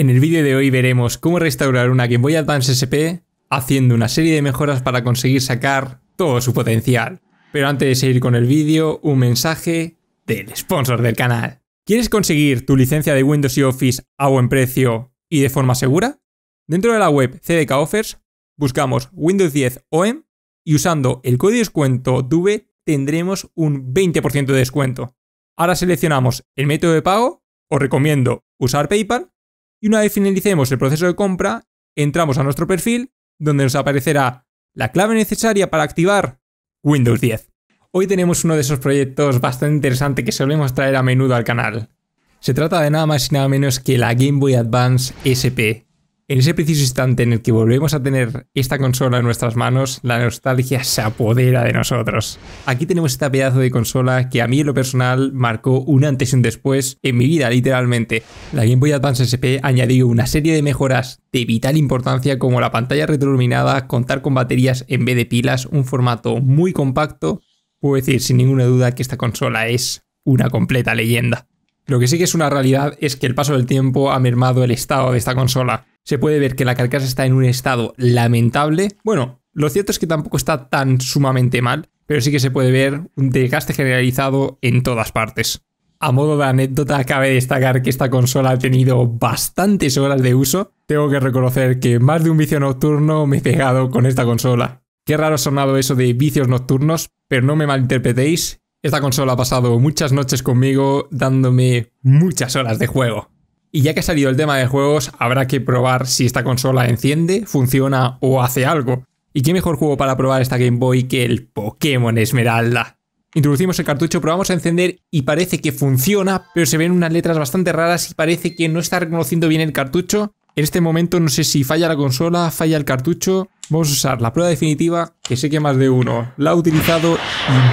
En el vídeo de hoy veremos cómo restaurar una Game Boy Advance SP haciendo una serie de mejoras para conseguir sacar todo su potencial. Pero antes de seguir con el vídeo, un mensaje del sponsor del canal. ¿Quieres conseguir tu licencia de Windows y Office a buen precio y de forma segura? Dentro de la web CDK Offers buscamos Windows 10 OEM y usando el código de descuento DUBE tendremos un 20% de descuento. Ahora seleccionamos el método de pago, os recomiendo usar PayPal y una vez finalicemos el proceso de compra, entramos a nuestro perfil, donde nos aparecerá la clave necesaria para activar Windows 10. Hoy tenemos uno de esos proyectos bastante interesante que solemos traer a menudo al canal. Se trata de nada más y nada menos que la Game Boy Advance SP, en ese preciso instante en el que volvemos a tener esta consola en nuestras manos, la nostalgia se apodera de nosotros. Aquí tenemos esta pedazo de consola que a mí en lo personal marcó un antes y un después en mi vida, literalmente. La Game Boy Advance SP añadió una serie de mejoras de vital importancia como la pantalla retroiluminada, contar con baterías en vez de pilas, un formato muy compacto. Puedo decir sin ninguna duda que esta consola es una completa leyenda. Lo que sí que es una realidad es que el paso del tiempo ha mermado el estado de esta consola se puede ver que la carcasa está en un estado lamentable. Bueno, lo cierto es que tampoco está tan sumamente mal, pero sí que se puede ver un desgaste generalizado en todas partes. A modo de anécdota, cabe destacar que esta consola ha tenido bastantes horas de uso. Tengo que reconocer que más de un vicio nocturno me he pegado con esta consola. Qué raro ha sonado eso de vicios nocturnos, pero no me malinterpretéis. Esta consola ha pasado muchas noches conmigo dándome muchas horas de juego. Y ya que ha salido el tema de juegos, habrá que probar si esta consola enciende, funciona o hace algo. ¿Y qué mejor juego para probar esta Game Boy que el Pokémon Esmeralda? Introducimos el cartucho, probamos a encender y parece que funciona, pero se ven unas letras bastante raras y parece que no está reconociendo bien el cartucho. En este momento no sé si falla la consola, falla el cartucho. Vamos a usar la prueba definitiva, que sé que más de uno la ha utilizado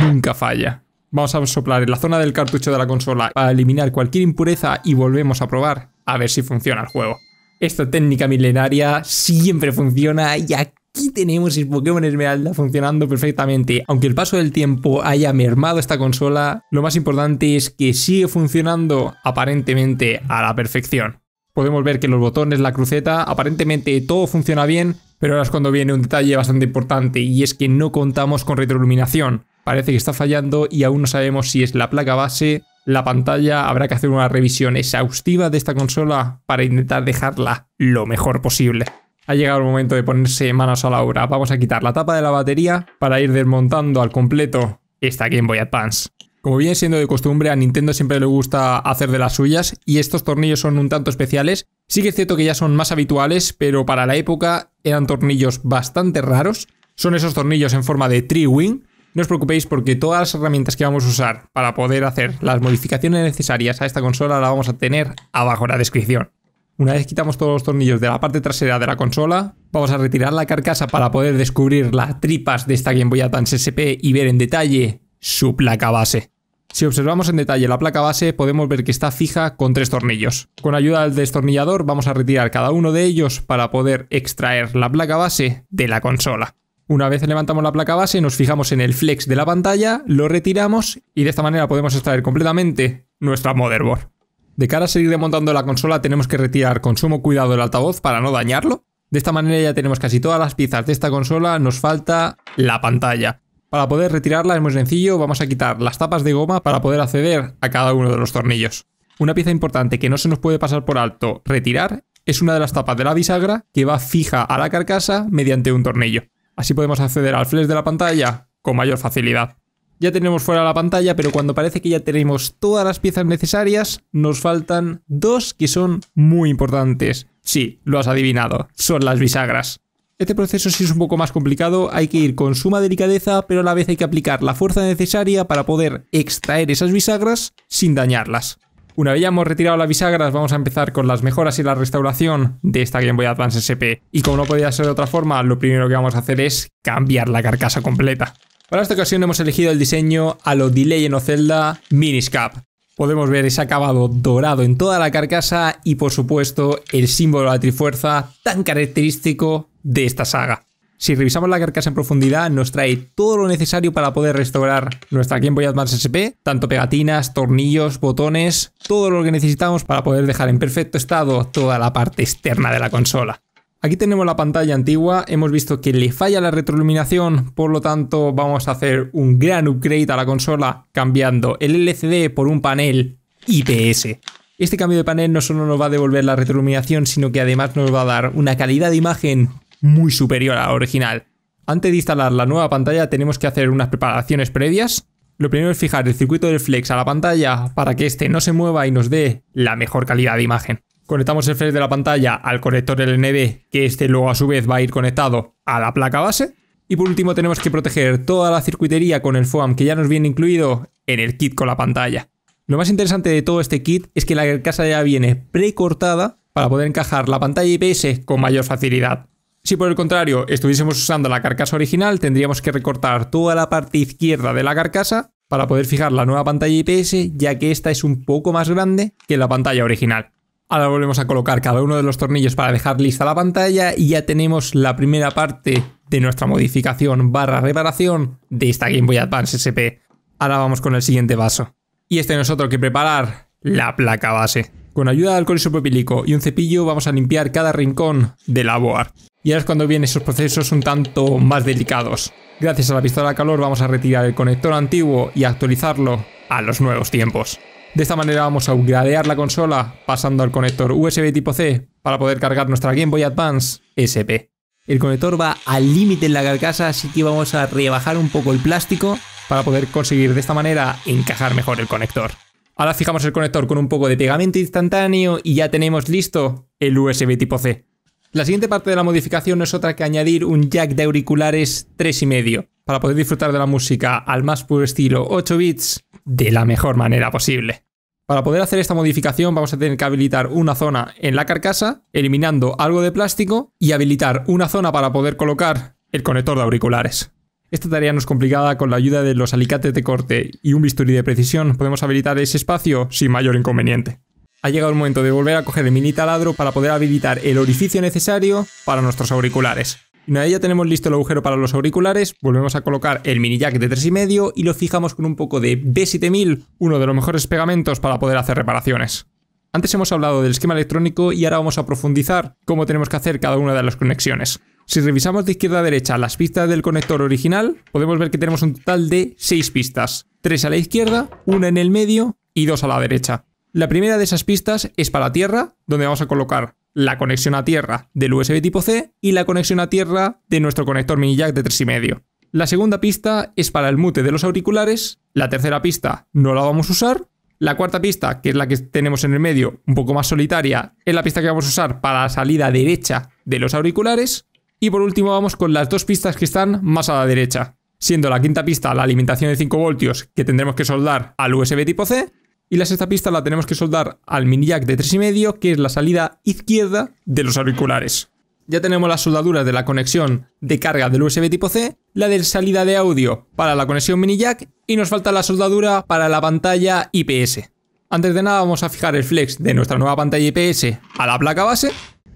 y nunca falla. Vamos a soplar en la zona del cartucho de la consola para eliminar cualquier impureza y volvemos a probar a ver si funciona el juego. Esta técnica milenaria siempre funciona y aquí tenemos el Pokémon Esmeralda funcionando perfectamente. Aunque el paso del tiempo haya mermado esta consola, lo más importante es que sigue funcionando aparentemente a la perfección. Podemos ver que los botones, la cruceta, aparentemente todo funciona bien, pero ahora es cuando viene un detalle bastante importante y es que no contamos con retroiluminación parece que está fallando y aún no sabemos si es la placa base, la pantalla, habrá que hacer una revisión exhaustiva de esta consola para intentar dejarla lo mejor posible. Ha llegado el momento de ponerse manos a la obra. Vamos a quitar la tapa de la batería para ir desmontando al completo esta Game Boy Advance. Como viene siendo de costumbre, a Nintendo siempre le gusta hacer de las suyas y estos tornillos son un tanto especiales. Sí que es cierto que ya son más habituales, pero para la época eran tornillos bastante raros. Son esos tornillos en forma de tree wing no os preocupéis porque todas las herramientas que vamos a usar para poder hacer las modificaciones necesarias a esta consola la vamos a tener abajo en la descripción. Una vez quitamos todos los tornillos de la parte trasera de la consola, vamos a retirar la carcasa para poder descubrir las tripas de esta Game Boy Advance SP y ver en detalle su placa base. Si observamos en detalle la placa base podemos ver que está fija con tres tornillos. Con ayuda del destornillador vamos a retirar cada uno de ellos para poder extraer la placa base de la consola. Una vez levantamos la placa base, nos fijamos en el flex de la pantalla, lo retiramos y de esta manera podemos extraer completamente nuestra motherboard. De cara a seguir desmontando la consola tenemos que retirar con sumo cuidado el altavoz para no dañarlo. De esta manera ya tenemos casi todas las piezas de esta consola, nos falta la pantalla. Para poder retirarla es muy sencillo, vamos a quitar las tapas de goma para poder acceder a cada uno de los tornillos. Una pieza importante que no se nos puede pasar por alto retirar es una de las tapas de la bisagra que va fija a la carcasa mediante un tornillo. Así podemos acceder al flash de la pantalla con mayor facilidad. Ya tenemos fuera la pantalla, pero cuando parece que ya tenemos todas las piezas necesarias, nos faltan dos que son muy importantes. Sí, lo has adivinado, son las bisagras. Este proceso sí es un poco más complicado, hay que ir con suma delicadeza, pero a la vez hay que aplicar la fuerza necesaria para poder extraer esas bisagras sin dañarlas. Una vez ya hemos retirado las bisagras, vamos a empezar con las mejoras y la restauración de esta Game Boy Advance SP. Y como no podía ser de otra forma, lo primero que vamos a hacer es cambiar la carcasa completa. Para esta ocasión hemos elegido el diseño a lo Delay en Ocelda Miniscap. Podemos ver ese acabado dorado en toda la carcasa y por supuesto el símbolo de la trifuerza tan característico de esta saga. Si revisamos la carcasa en profundidad, nos trae todo lo necesario para poder restaurar nuestra Game Boy Advance SP, tanto pegatinas, tornillos, botones, todo lo que necesitamos para poder dejar en perfecto estado toda la parte externa de la consola. Aquí tenemos la pantalla antigua, hemos visto que le falla la retroiluminación, por lo tanto vamos a hacer un gran upgrade a la consola cambiando el LCD por un panel IPS. Este cambio de panel no solo nos va a devolver la retroiluminación, sino que además nos va a dar una calidad de imagen muy superior a la original. Antes de instalar la nueva pantalla tenemos que hacer unas preparaciones previas. Lo primero es fijar el circuito del flex a la pantalla para que este no se mueva y nos dé la mejor calidad de imagen. Conectamos el flex de la pantalla al conector LND, que este luego a su vez va a ir conectado a la placa base. Y por último tenemos que proteger toda la circuitería con el FOAM que ya nos viene incluido en el kit con la pantalla. Lo más interesante de todo este kit es que la casa ya viene precortada para poder encajar la pantalla IPS con mayor facilidad. Si por el contrario estuviésemos usando la carcasa original, tendríamos que recortar toda la parte izquierda de la carcasa para poder fijar la nueva pantalla IPS, ya que esta es un poco más grande que la pantalla original. Ahora volvemos a colocar cada uno de los tornillos para dejar lista la pantalla y ya tenemos la primera parte de nuestra modificación barra reparación de esta Game Boy Advance SP. Ahora vamos con el siguiente vaso. Y este otro que preparar la placa base. Con ayuda de alcohol isopropílico y un cepillo vamos a limpiar cada rincón de la board. Y ahora es cuando vienen esos procesos un tanto más delicados. Gracias a la pistola de calor vamos a retirar el conector antiguo y actualizarlo a los nuevos tiempos. De esta manera vamos a upgradear la consola pasando al conector USB tipo C para poder cargar nuestra Game Boy Advance SP. El conector va al límite en la carcasa así que vamos a rebajar un poco el plástico para poder conseguir de esta manera encajar mejor el conector. Ahora fijamos el conector con un poco de pegamento instantáneo y ya tenemos listo el USB tipo C. La siguiente parte de la modificación no es otra que añadir un jack de auriculares 3,5 para poder disfrutar de la música al más puro estilo 8 bits de la mejor manera posible. Para poder hacer esta modificación vamos a tener que habilitar una zona en la carcasa, eliminando algo de plástico y habilitar una zona para poder colocar el conector de auriculares. Esta tarea no es complicada, con la ayuda de los alicates de corte y un bisturí de precisión podemos habilitar ese espacio sin mayor inconveniente. Ha llegado el momento de volver a coger el mini taladro para poder habilitar el orificio necesario para nuestros auriculares. Una vez ya tenemos listo el agujero para los auriculares, volvemos a colocar el mini jack de 3,5 y lo fijamos con un poco de B7000, uno de los mejores pegamentos para poder hacer reparaciones. Antes hemos hablado del esquema electrónico y ahora vamos a profundizar cómo tenemos que hacer cada una de las conexiones. Si revisamos de izquierda a derecha las pistas del conector original, podemos ver que tenemos un total de 6 pistas, 3 a la izquierda, una en el medio y dos a la derecha. La primera de esas pistas es para tierra, donde vamos a colocar la conexión a tierra del USB tipo C y la conexión a tierra de nuestro conector mini jack de 3,5. La segunda pista es para el mute de los auriculares, la tercera pista no la vamos a usar, la cuarta pista, que es la que tenemos en el medio, un poco más solitaria, es la pista que vamos a usar para la salida derecha de los auriculares y por último vamos con las dos pistas que están más a la derecha, siendo la quinta pista la alimentación de 5 voltios que tendremos que soldar al USB tipo C y la sexta pista la tenemos que soldar al mini jack de 3,5, que es la salida izquierda de los auriculares. Ya tenemos las soldaduras de la conexión de carga del USB tipo C, la de salida de audio para la conexión mini jack y nos falta la soldadura para la pantalla IPS. Antes de nada vamos a fijar el flex de nuestra nueva pantalla IPS a la placa base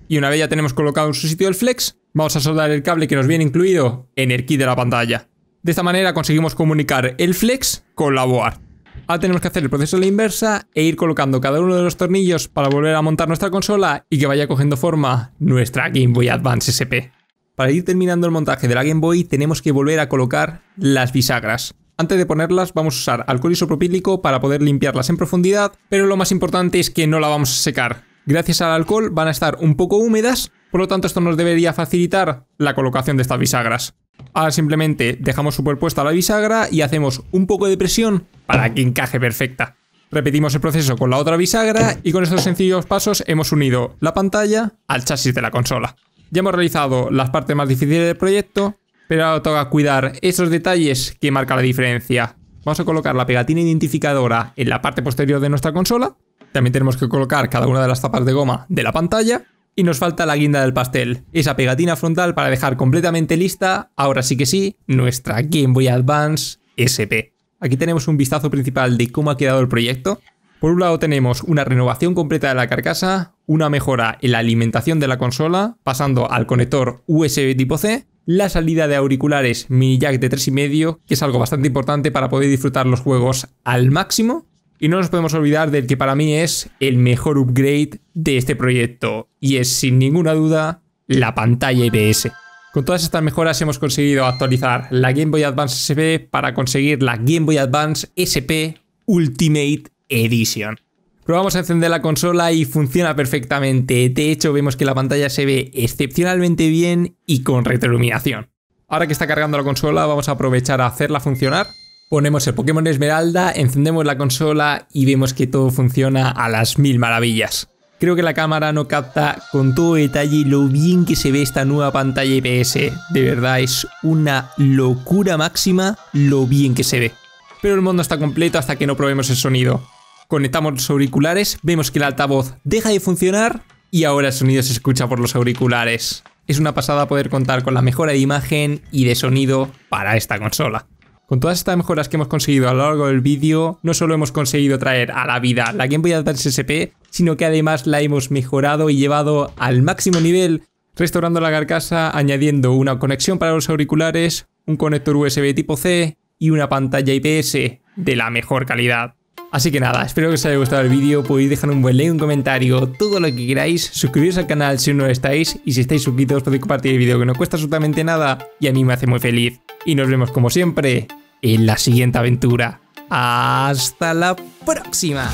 y una vez ya tenemos colocado en su sitio el flex, vamos a soldar el cable que nos viene incluido en el kit de la pantalla. De esta manera conseguimos comunicar el flex con la board. Ahora tenemos que hacer el proceso de la inversa e ir colocando cada uno de los tornillos para volver a montar nuestra consola y que vaya cogiendo forma nuestra Game Boy Advance SP. Para ir terminando el montaje de la Game Boy tenemos que volver a colocar las bisagras. Antes de ponerlas vamos a usar alcohol isopropílico para poder limpiarlas en profundidad, pero lo más importante es que no la vamos a secar. Gracias al alcohol van a estar un poco húmedas, por lo tanto esto nos debería facilitar la colocación de estas bisagras. Ahora simplemente dejamos superpuesta la bisagra y hacemos un poco de presión para que encaje perfecta. Repetimos el proceso con la otra bisagra y con estos sencillos pasos hemos unido la pantalla al chasis de la consola. Ya hemos realizado las partes más difíciles del proyecto, pero ahora toca cuidar esos detalles que marcan la diferencia. Vamos a colocar la pegatina identificadora en la parte posterior de nuestra consola. También tenemos que colocar cada una de las tapas de goma de la pantalla y nos falta la guinda del pastel, esa pegatina frontal para dejar completamente lista, ahora sí que sí, nuestra Game Boy Advance SP. Aquí tenemos un vistazo principal de cómo ha quedado el proyecto. Por un lado tenemos una renovación completa de la carcasa, una mejora en la alimentación de la consola, pasando al conector USB tipo C, la salida de auriculares mini jack de 3,5, que es algo bastante importante para poder disfrutar los juegos al máximo, y no nos podemos olvidar del que para mí es el mejor upgrade de este proyecto, y es sin ninguna duda la pantalla IPS. Con todas estas mejoras hemos conseguido actualizar la Game Boy Advance SP para conseguir la Game Boy Advance SP Ultimate Edition. Probamos a encender la consola y funciona perfectamente, de hecho vemos que la pantalla se ve excepcionalmente bien y con retroiluminación. Ahora que está cargando la consola vamos a aprovechar a hacerla funcionar Ponemos el Pokémon Esmeralda, encendemos la consola y vemos que todo funciona a las mil maravillas. Creo que la cámara no capta con todo detalle lo bien que se ve esta nueva pantalla IPS. De verdad es una locura máxima lo bien que se ve. Pero el mundo está completo hasta que no probemos el sonido. Conectamos los auriculares, vemos que el altavoz deja de funcionar y ahora el sonido se escucha por los auriculares. Es una pasada poder contar con la mejora de imagen y de sonido para esta consola. Con todas estas mejoras que hemos conseguido a lo largo del vídeo, no solo hemos conseguido traer a la vida la Game Boy Advance SP, sino que además la hemos mejorado y llevado al máximo nivel, restaurando la carcasa, añadiendo una conexión para los auriculares, un conector USB tipo C y una pantalla IPS de la mejor calidad. Así que nada, espero que os haya gustado el vídeo, podéis dejar un buen like, un comentario, todo lo que queráis, suscribiros al canal si no lo estáis y si estáis suscritos podéis compartir el vídeo que no cuesta absolutamente nada y a mí me hace muy feliz y nos vemos como siempre en la siguiente aventura. Hasta la próxima.